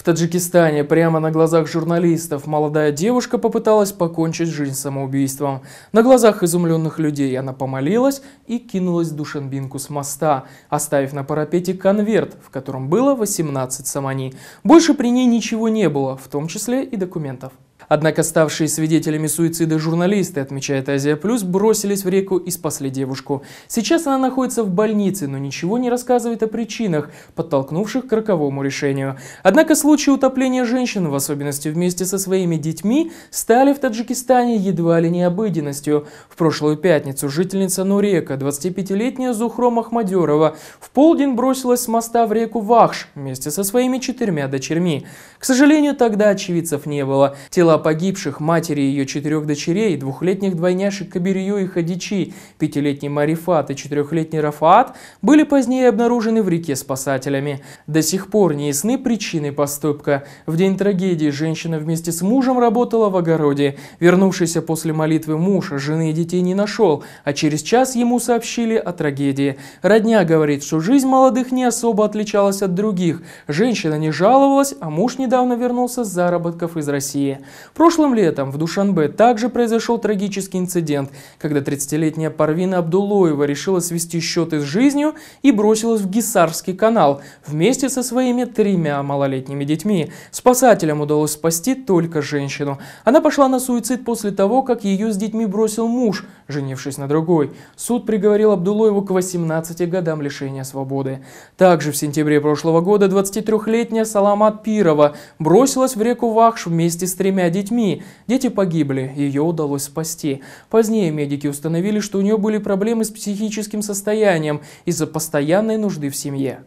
В Таджикистане прямо на глазах журналистов молодая девушка попыталась покончить жизнь самоубийством. На глазах изумленных людей она помолилась и кинулась в душенбинку с моста, оставив на парапете конверт, в котором было 18 самани. Больше при ней ничего не было, в том числе и документов. Однако ставшие свидетелями суицида журналисты, отмечает Азия Плюс, бросились в реку и спасли девушку. Сейчас она находится в больнице, но ничего не рассказывает о причинах, подтолкнувших к роковому решению. Однако случаи утопления женщин, в особенности вместе со своими детьми, стали в Таджикистане едва ли не обыденностью. В прошлую пятницу жительница Нурека, 25-летняя Зухром Ахмадерова, в полдень бросилась с моста в реку Вахш вместе со своими четырьмя дочерьми. К сожалению, тогда очевидцев не было. Тела погибших матери ее четырех дочерей, двухлетних двойняшек Кабирию и Хадичи, пятилетний Марифат и четырехлетний Рафаат были позднее обнаружены в реке спасателями. До сих пор не ясны причины поступка. В день трагедии женщина вместе с мужем работала в огороде. Вернувшийся после молитвы муж жены и детей не нашел, а через час ему сообщили о трагедии. Родня говорит, что жизнь молодых не особо отличалась от других. Женщина не жаловалась, а муж недавно вернулся с заработков из России. Прошлым летом в Душанбе также произошел трагический инцидент, когда 30-летняя Парвина Абдулоева решила свести счеты с жизнью и бросилась в Гисарский канал вместе со своими тремя малолетними детьми. Спасателям удалось спасти только женщину. Она пошла на суицид после того, как ее с детьми бросил муж – Женившись на другой, суд приговорил Абдулоеву к 18 годам лишения свободы. Также в сентябре прошлого года 23-летняя Саламат Пирова бросилась в реку Вахш вместе с тремя детьми. Дети погибли, ее удалось спасти. Позднее медики установили, что у нее были проблемы с психическим состоянием из-за постоянной нужды в семье.